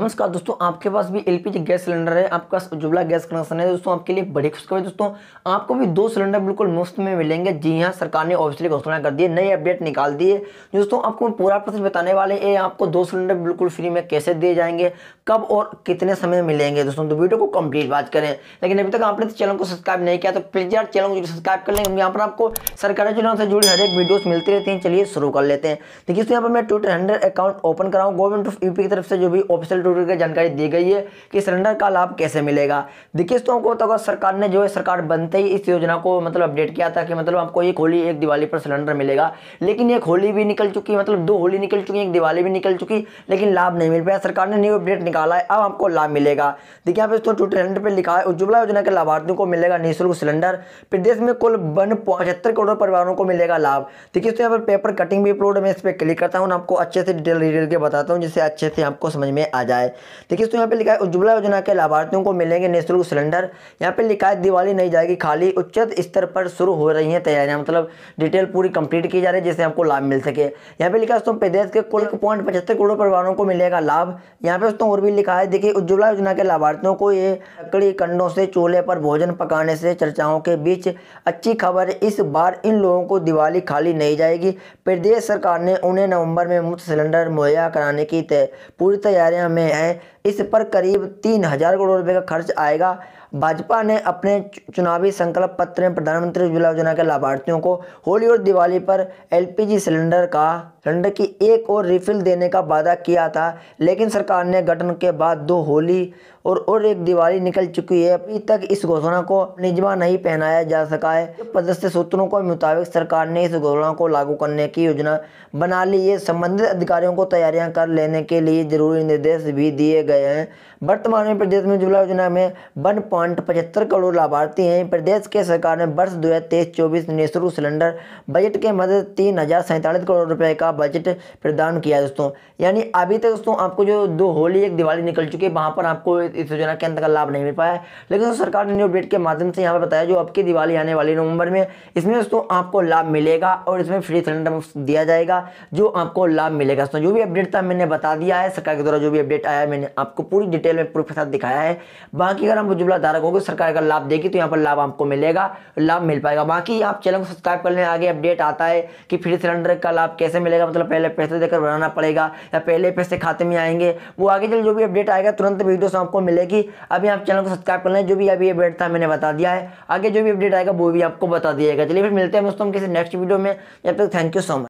नमस्कार दोस्तों आपके पास भी एलपीजी गैस सिलेंडर है आपका जुबला गैस कनेक्शन है दोस्तों आपके लिए बड़ी खुशखबरी दोस्तों आपको भी दो सिलेंडर बिल्कुल मुफ्त में मिलेंगे जी हाँ सरकार ने ऑफिशियली घोषणा कर दी है नई अपडेट निकाल दी है दोस्तों आपको पूरा प्रोसेस बताने वाले ये आपको दो सिलेंडर बिल्कुल फ्री में कैसे दिए जाएंगे कब और कितने समय मिलेंगे दोस्तों तो वीडियो को कम्प्लीट बात करें लेकिन अभी तक आपने चैनल को सब्सक्राइब नहीं किया तो प्लीज़ यार चैनल को सब्सक्राइब कर लेंगे यहाँ पर आपको सरकारी चुनाव से जुड़ी हर एक वीडियोज़ मिलती रहती है चलिए शुरू कर लेते हैं देखिए यहाँ पर मैं ट्विटर हंड्रेड अकाउंट ओपन कराऊँ गवर्नमेंट ऑफ यूपी की तरफ से जो भी ऑफिशियल ट्यूटोरियल की जानकारी दी गई है कि सिलेंडर का लाभ कैसे मिलेगा देखिए दोस्तों को तो, तो सरकार ने जो है सरकार बनते ही इस योजना को मतलब अपडेट किया था कि मतलब आपको एक होली एक दिवाली पर सिलेंडर मिलेगा लेकिन एक होली भी निकल चुकी मतलब दो होली निकल चुकी एक दिवाली भी निकल चुकी लेकिन लाभ नहीं मिल पाया सरकार ने न्यू अपडेट निकाला है अब आपको लाभ मिलेगा देखिए आप पे दोस्तों ट्विटर पर लिखा है उज्ज्वला योजना के लाभार्थियों को मिलेगा निःशुल्क सिलेंडर प्रदेश में कुल वन पचहत्तर करोड़ परिवारों को मिलेगा लाभ देखिए दोस्तों यहाँ पर पेपर कटिंग भी अपलोड में इस पर क्लिक करता हूँ आपको अच्छे से डिटेल डिटेल के बताता हूँ जिससे अच्छे से आपको समझ में आ जाए जाए देखिए दोस्तों यहाँ पे लिखा है उज्ज्वला योजना के लाभार्थियों को मिलेंगे निःशुल्क सिलेंडर यहाँ पे लिखा है दिवाली नहीं जाएगी खाली उच्चत स्तर पर शुरू हो रही हैं तैयारियां मतलब डिटेल पूरी कंप्लीट की जा रही है जिससे आपको लाभ मिल सके यहाँ पे लिखा है दोस्तों प्रदेश के कुल पॉइंट पचहत्तर करोड़ परिवारों को मिलेगा लाभ यहाँ पे दोस्तों और भी लिखा है देखिए उज्ज्वला योजना के लाभार्थियों को ये लकड़ी कंडों से चूल्हे पर भोजन पकाने से चर्चाओं के बीच अच्छी खबर इस बार इन लोगों को दिवाली खाली नहीं जाएगी प्रदेश सरकार ने उन्हें नवंबर में मुफ्त सिलेंडर मुहैया कराने की पूरी तैयारियां में है इस पर करीब तीन हजार करोड़ रुपए का खर्च आएगा भाजपा ने अपने चुनावी संकल्प पत्र में प्रधानमंत्री उज्ज्वला योजना के लाभार्थियों को होली और दिवाली पर एलपीजी सिलेंडर का सिलेंडर की एक और रिफिल देने का वादा किया था लेकिन सरकार ने गठन के बाद दो होली और और एक दिवाली निकल चुकी है अभी तक इस घोषणा को निजमा नहीं पहनाया जा सका है पदस्थ सूत्रों के मुताबिक सरकार ने इस घोषणा को लागू करने की योजना बना ली है संबंधित अधिकारियों को तैयारियां कर लेने के लिए जरूरी निर्देश भी दिए गए हैं वर्तमान में प्रदेश में उज्ज्वला योजना में वन पॉइंट पचहत्तर करोड़ लाभार्थी हैं प्रदेश के सरकार ने वर्ष दो हज़ार तेईस चौबीस नेशनल सिलेंडर बजट के मदद तीन हज़ार सैंतालीस करोड़ रुपए का बजट प्रदान किया दोस्तों यानी अभी तक दोस्तों आपको जो दो होली एक दिवाली निकल चुकी है वहाँ पर आपको इस योजना के अंदर का लाभ नहीं मिल पाया लेकिन दोस्तों सरकार ने न्यू अपडेट के माध्यम से यहाँ पर बताया जो आपकी दिवाली आने वाली नवंबर में इसमें दोस्तों आपको लाभ मिलेगा और इसमें फ्री सिलेंडर दिया जाएगा जो आपको लाभ मिलेगा दोस्तों जो भी अपडेट था मैंने बता दिया है सरकार के द्वारा जो भी अपडेट आया है मैंने आपको पूरी डिटेल में प्रूफ के साथ दिखाया है बाकी अगर हम जुमला हितधारक होंगे सरकार का लाभ देगी तो यहाँ पर लाभ आपको मिलेगा लाभ मिल पाएगा बाकी आप चैनल को सब्सक्राइब कर लें आगे अपडेट आता है कि फ्री सिलेंडर का लाभ कैसे मिलेगा मतलब पहले पैसे देकर बनाना पड़ेगा या पहले पैसे खाते में आएंगे वो आगे चल जो भी अपडेट आएगा तुरंत वीडियो से आपको मिलेगी अभी आप चैनल को सब्सक्राइब कर लें जो भी अभी अपडेट था मैंने बता दिया है आगे जो भी अपडेट आएगा वो भी आपको बता दिया चलिए फिर मिलते हैं दोस्तों किसी नेक्स्ट वीडियो में जब तक थैंक यू सो मच